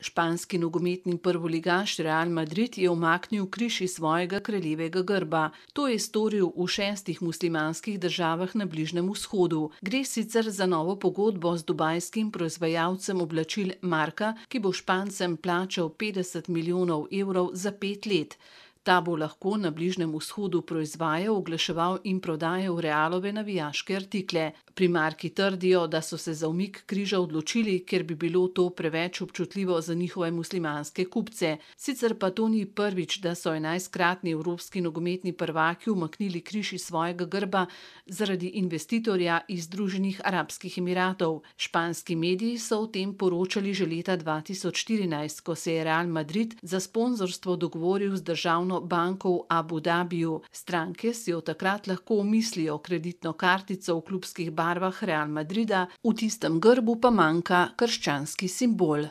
Španski nogometni prvoligaš Real Madrid je omaknil križ iz svojega kraljevega grba. To je storil v šestih muslimanskih državah na Bližnem vzhodu. Gre sicer za novo pogodbo z dubajskim proizvajalcem oblačil Marka, ki bo Špancem plačal 50 milijonov evrov za pet let. Ta bo lahko na Bližnem vzhodu proizvajal, oglaševal in prodajal realove navijaške artikle. Primarki trdijo, da so se za umik križa odločili, ker bi bilo to preveč občutljivo za njihove muslimanske kupce. Sicer pa to ni prvič, da so enajstkratni evropski nogometni prvaki umaknili križ iz svojega grba zaradi investitorja iz Združenih Arabskih Emiratov. Španski mediji so o tem poročali že leta 2014, ko se je Real Madrid za sponzorstvo dogovoril z državno banko v Abu Dhabiju. Stranke si od takrat lahko omislijo kreditno kartico v klubskih barvah Real Madrida, v tistem grbu pa manjka krščanski simbol.